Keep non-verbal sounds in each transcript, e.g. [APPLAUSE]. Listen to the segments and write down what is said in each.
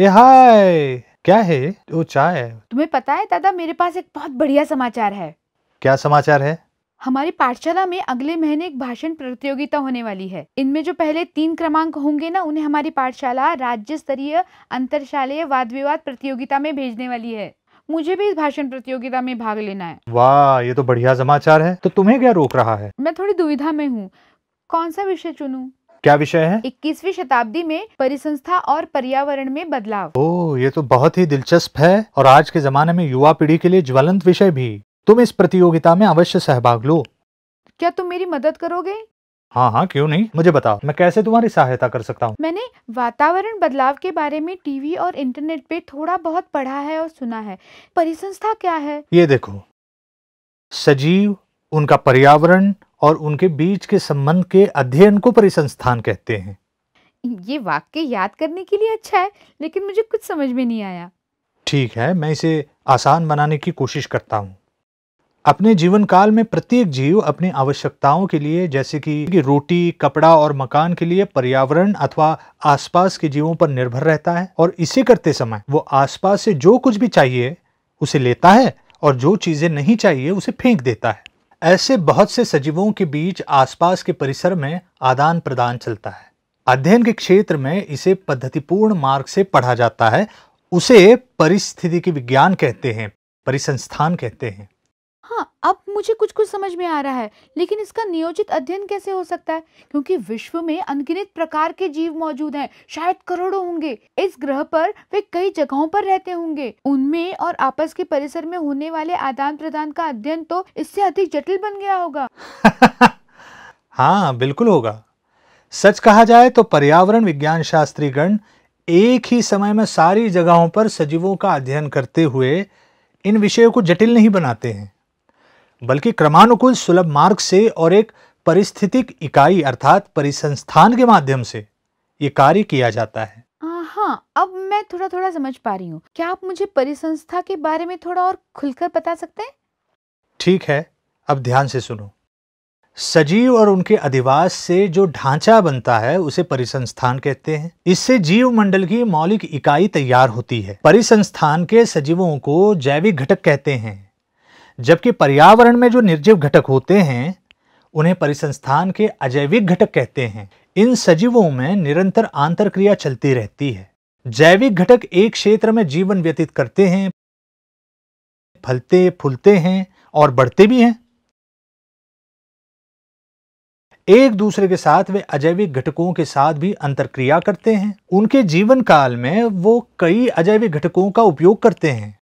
ए हाय क्या है वो चाय तुम्हें पता है दादा मेरे पास एक बहुत बढ़िया समाचार है क्या समाचार है हमारी पाठशाला में अगले महीने एक भाषण प्रतियोगिता होने वाली है इनमें जो पहले तीन क्रमांक होंगे ना उन्हें हमारी पाठशाला राज्य स्तरीय अंतरशालीय वाद विवाद प्रतियोगिता में भेजने वाली है मुझे भी इस भाषण प्रतियोगिता में भाग लेना है वाह ये तो बढ़िया समाचार है तो तुम्हें क्या रोक रहा है मैं थोड़ी दुविधा में हूँ कौन सा विषय चुनू क्या विषय है इक्कीसवीं शताब्दी में परिसंस्था और पर्यावरण में बदलाव ओ ये तो बहुत ही दिलचस्प है और आज के जमाने में युवा पीढ़ी के लिए ज्वलंत विषय भी तुम इस प्रतियोगिता में अवश्य सहभाग लो क्या तुम मेरी मदद करोगे हाँ हाँ क्यों नहीं मुझे बताओ मैं कैसे तुम्हारी सहायता कर सकता हूँ मैंने वातावरण बदलाव के बारे में टीवी और इंटरनेट पे थोड़ा बहुत पढ़ा है और सुना है परिसंस्था क्या है ये देखो सजीव उनका पर्यावरण और उनके बीच के संबंध के अध्ययन को परिसंस्थान कहते हैं ये वाक्य याद करने के लिए अच्छा है लेकिन मुझे कुछ समझ में नहीं आया ठीक है मैं इसे आसान बनाने की कोशिश करता हूँ अपने जीवन काल में प्रत्येक जीव अपनी आवश्यकताओं के लिए जैसे कि रोटी कपड़ा और मकान के लिए पर्यावरण अथवा आसपास के जीवों पर निर्भर रहता है और इसे करते समय वो आसपास से जो कुछ भी चाहिए उसे लेता है और जो चीज़ें नहीं चाहिए उसे फेंक देता है ऐसे बहुत से सजीवों के बीच आसपास के परिसर में आदान प्रदान चलता है अध्ययन के क्षेत्र में इसे पद्धतिपूर्ण मार्ग से पढ़ा जाता है उसे परिस्थिति के विज्ञान कहते हैं परिसंस्थान कहते हैं हाँ अब मुझे कुछ कुछ समझ में आ रहा है लेकिन इसका नियोजित अध्ययन कैसे हो सकता है क्योंकि विश्व में अनगिनत प्रकार के जीव मौजूद हैं शायद करोड़ों होंगे इस ग्रह पर वे कई जगहों पर रहते होंगे उनमें और आपस के परिसर में होने वाले आदान प्रदान का अध्ययन तो इससे अधिक जटिल बन गया होगा [LAUGHS] हाँ बिल्कुल होगा सच कहा जाए तो पर्यावरण विज्ञान शास्त्री गण एक ही समय में सारी जगहों पर सजीवों का अध्ययन करते हुए इन विषयों को जटिल नहीं बनाते हैं बल्कि क्रमानुकूल सुलभ मार्ग से और एक परिस्थितिक इकाई अर्थात परिसंस्थान के माध्यम से ये कार्य किया जाता है हाँ अब मैं थोड़ा थोड़ा समझ पा रही हूँ क्या आप मुझे परिसंस्था के बारे में थोड़ा और खुलकर बता सकते हैं ठीक है अब ध्यान से सुनो सजीव और उनके अधिवास से जो ढांचा बनता है उसे परिसंस्थान कहते हैं इससे जीव मंडल की मौलिक इकाई तैयार होती है परिसंस्थान के सजीवों को जैविक घटक कहते हैं जबकि पर्यावरण में जो निर्जीव घटक होते हैं उन्हें परिसंस्थान के अजैविक घटक कहते हैं इन सजीवों में निरंतर आंतर क्रिया चलती रहती है जैविक घटक एक क्षेत्र में जीवन व्यतीत करते हैं फलते फूलते हैं और बढ़ते भी हैं एक दूसरे के साथ वे अजैविक घटकों के साथ भी अंतरक्रिया करते हैं उनके जीवन काल में वो कई अजैविक घटकों का उपयोग करते हैं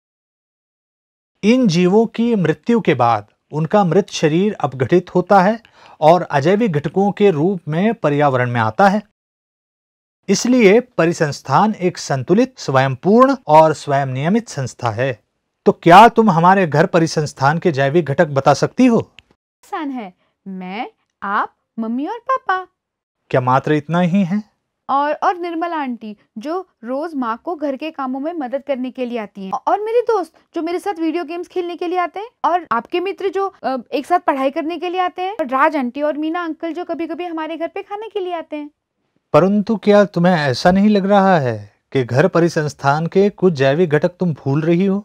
इन जीवों की मृत्यु के बाद उनका मृत शरीर अपघटित होता है और अजैविक घटकों के रूप में पर्यावरण में आता है इसलिए परिसंस्थान एक संतुलित स्वयंपूर्ण और स्वयं नियमित संस्था है तो क्या तुम हमारे घर परिसंस्थान के जैविक घटक बता सकती हो आसान है मैं आप मम्मी और पापा क्या मात्र इतना ही है और और निर्मला आंटी जो रोज़ माँ को घर के कामों में मदद करने के लिए आती हैं और मेरे दोस्त जो मेरे साथ वीडियो गेम्स खेलने के लिए आते हैं और आपके मित्र जो एक साथ पढ़ाई करने के लिए आते हैं और राज आंटी और मीना अंकल जो कभी कभी हमारे घर पे खाने के लिए आते हैं परंतु क्या तुम्हें ऐसा नहीं लग रहा है कि घर परिसंस्थान के कुछ जैविक घटक तुम भूल रही हो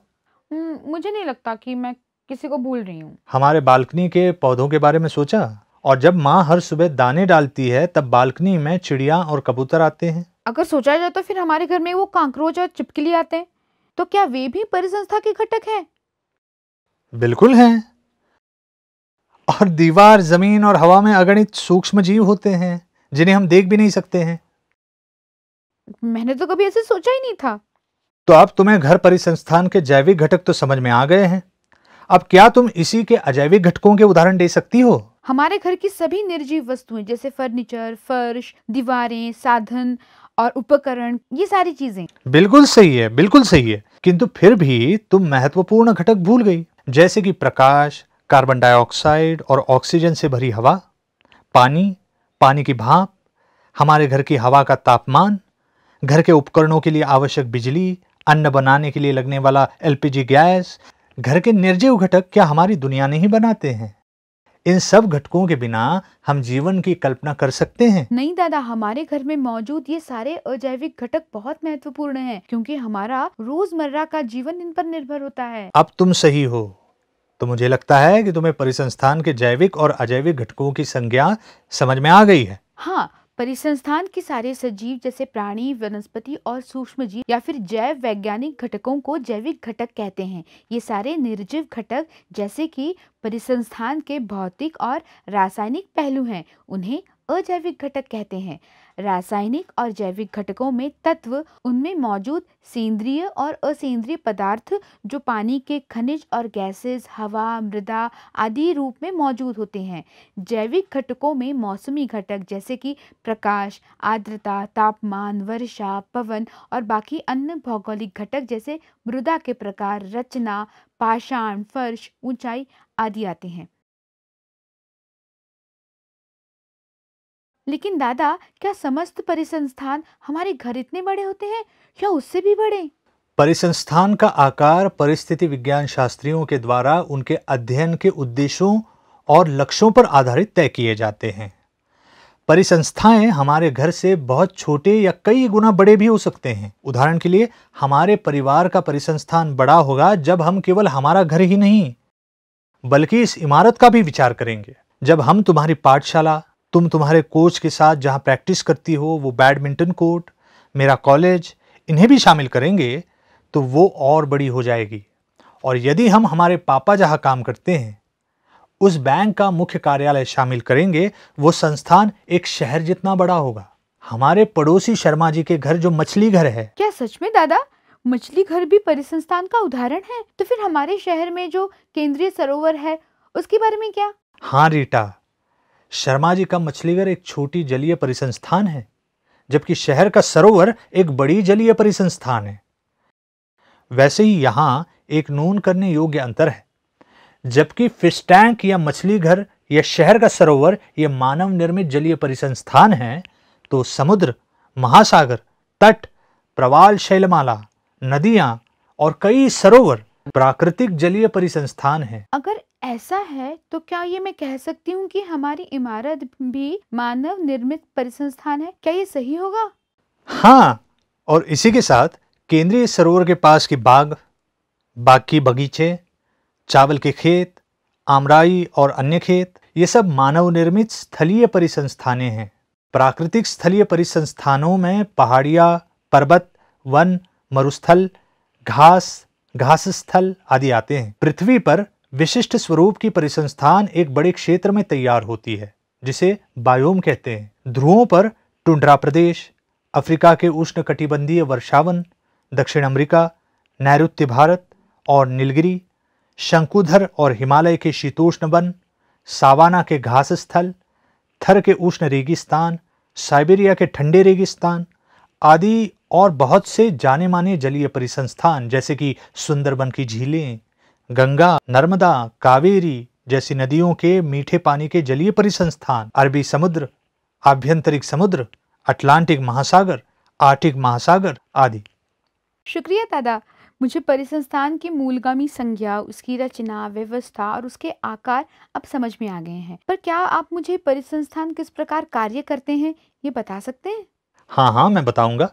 मुझे नहीं लगता कि मैं किसी को भूल रही हूँ हमारे बालकनी के पौधों के बारे में सोचा और जब माँ हर सुबह दाने डालती है तब बालकनी में चिड़िया और कबूतर आते हैं अगर सोचा जाए तो फिर हमारे घर में वो कांकरोच और चिपकली आते हैं तो क्या वे भी परिसंस्था के घटक हैं बिल्कुल हैं और दीवार जमीन और हवा में अगणित सूक्ष्म जीव होते हैं जिन्हें हम देख भी नहीं सकते हैं मैंने तो कभी ऐसे सोचा ही नहीं था तो अब तुम्हें घर परिसंस्थान के जैविक घटक तो समझ में आ गए हैं अब क्या तुम इसी के अजैविक घटकों के उदाहरण दे सकती हो हमारे घर की सभी निर्जीव वस्तुएं जैसे फर्नीचर फर्श दीवारें साधन और उपकरण ये सारी चीजें बिल्कुल सही है बिल्कुल सही है किंतु फिर भी तुम महत्वपूर्ण घटक भूल गई जैसे कि प्रकाश कार्बन डाइऑक्साइड और ऑक्सीजन से भरी हवा पानी पानी की भाप हमारे घर की हवा का तापमान घर के उपकरणों के लिए आवश्यक बिजली अन्न बनाने के लिए लगने वाला एलपीजी गैस घर के निर्जीव घटक क्या हमारी दुनिया नहीं बनाते हैं इन सब घटकों के बिना हम जीवन की कल्पना कर सकते हैं नहीं दादा हमारे घर में मौजूद ये सारे अजैविक घटक बहुत महत्वपूर्ण हैं क्योंकि हमारा रोजमर्रा का जीवन इन पर निर्भर होता है अब तुम सही हो तो मुझे लगता है कि तुम्हें परिसंस्थान के जैविक और अजैविक घटकों की संज्ञा समझ में आ गई है हाँ परिसंस्थान के सारे सजीव जैसे प्राणी वनस्पति और सूक्ष्म जीव या फिर जैव वैज्ञानिक घटकों को जैविक घटक कहते हैं ये सारे निर्जीव घटक जैसे कि परिसंस्थान के भौतिक और रासायनिक पहलू हैं उन्हें अजैविक घटक कहते हैं रासायनिक और जैविक घटकों में तत्व उनमें मौजूद सेंद्रीय और असेंद्रीय पदार्थ जो पानी के खनिज और गैसेस हवा मृदा आदि रूप में मौजूद होते हैं जैविक घटकों में मौसमी घटक जैसे कि प्रकाश आर्द्रता तापमान वर्षा पवन और बाकी अन्य भौगोलिक घटक जैसे मृदा के प्रकार रचना पाषाण फर्श ऊंचाई आदि आते हैं लेकिन दादा क्या समस्त परिसंस्थान हमारे घर इतने बड़े होते हैं या उससे भी बड़े परिसंस्थान का आकार परिस्थिति विज्ञान शास्त्रियों के द्वारा उनके अध्ययन के उद्देश्यों और लक्ष्यों पर आधारित तय किए जाते हैं परिसंस्थाएं हमारे घर से बहुत छोटे या कई गुना बड़े भी हो सकते हैं उदाहरण के लिए हमारे परिवार का परिसंस्थान बड़ा होगा जब हम केवल हमारा घर ही नहीं बल्कि इस इमारत का भी विचार करेंगे जब हम तुम्हारी पाठशाला तुम तुम्हारे कोच के साथ जहाँ प्रैक्टिस करती हो वो बैडमिंटन कोर्ट मेरा कॉलेज इन्हें भी शामिल करेंगे तो वो और बड़ी हो जाएगी और यदि हम हमारे पापा जहाँ काम करते हैं उस बैंक का मुख्य कार्यालय शामिल करेंगे वो संस्थान एक शहर जितना बड़ा होगा हमारे पड़ोसी शर्मा जी के घर जो मछली घर है क्या सच में दादा मछली घर भी परिसंस्थान का उदाहरण है तो फिर हमारे शहर में जो केंद्रीय सरोवर है उसके बारे में क्या हाँ रीटा शर्मा जी का मछलीघर एक छोटी जलीय परिसंस्थान है जबकि शहर का सरोवर एक बड़ी जलीय परिसंस्थान है वैसे ही यहां एक नून करने योग्य अंतर है जबकि फिश टैंक या मछली घर या शहर का सरोवर यह मानव निर्मित जलीय परिसंस्थान है तो समुद्र महासागर तट प्रवाल शैलमाला नदियां और कई सरोवर प्राकृतिक जलीय परिसंस्थान है अगर ऐसा है तो क्या ये मैं कह सकती हूँ कि हमारी इमारत भी मानव निर्मित परिसंस्थान है क्या ये सही होगा हाँ और इसी के साथ केंद्रीय सरोवर के पास की बाग बाग की बगीचे चावल के खेत आमराई और अन्य खेत ये सब मानव निर्मित स्थलीय परिसंस्थाने हैं प्राकृतिक स्थलीय परिसंस्थानों में पहाड़िया पर्वत वन मरुस्थल घास घास स्थल आदि आते हैं पृथ्वी पर विशिष्ट स्वरूप की परिसंस्थान एक बड़े क्षेत्र में तैयार होती है जिसे बायोम कहते हैं ध्रुवों पर टुंड्रा प्रदेश अफ्रीका के उष्ण कटिबंधीय वर्षावन दक्षिण अमेरिका नैऋत्य भारत और नीलगिरी शंकुधर और हिमालय के शीतोष्ण वन सावाना के घास स्थल थर के उष्ण रेगिस्तान साइबेरिया के ठंडे रेगिस्तान आदि और बहुत से जाने माने जलीय परिसंस्थान जैसे कि सुंदरबन की झीलें गंगा नर्मदा कावेरी जैसी नदियों के मीठे पानी के जलीय परिसंस्थान अरबी समुद्र आभ्यंतरिक समुद्र अटलांटिक महासागर आर्टिक महासागर आदि शुक्रिया दादा मुझे परिसंस्थान की मूलगामी संज्ञा उसकी रचना व्यवस्था और उसके आकार अब समझ में आ गए हैं पर क्या आप मुझे परिसंस्थान किस प्रकार कार्य करते हैं ये बता सकते हैं हाँ हाँ मैं बताऊंगा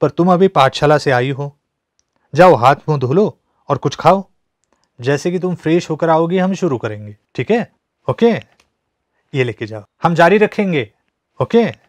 पर तुम अभी पाठशाला से आई हो जाओ हाथ मुंह धो लो और कुछ खाओ जैसे कि तुम फ्रेश होकर आओगी हम शुरू करेंगे ठीक है ओके ये लेके जाओ हम जारी रखेंगे ओके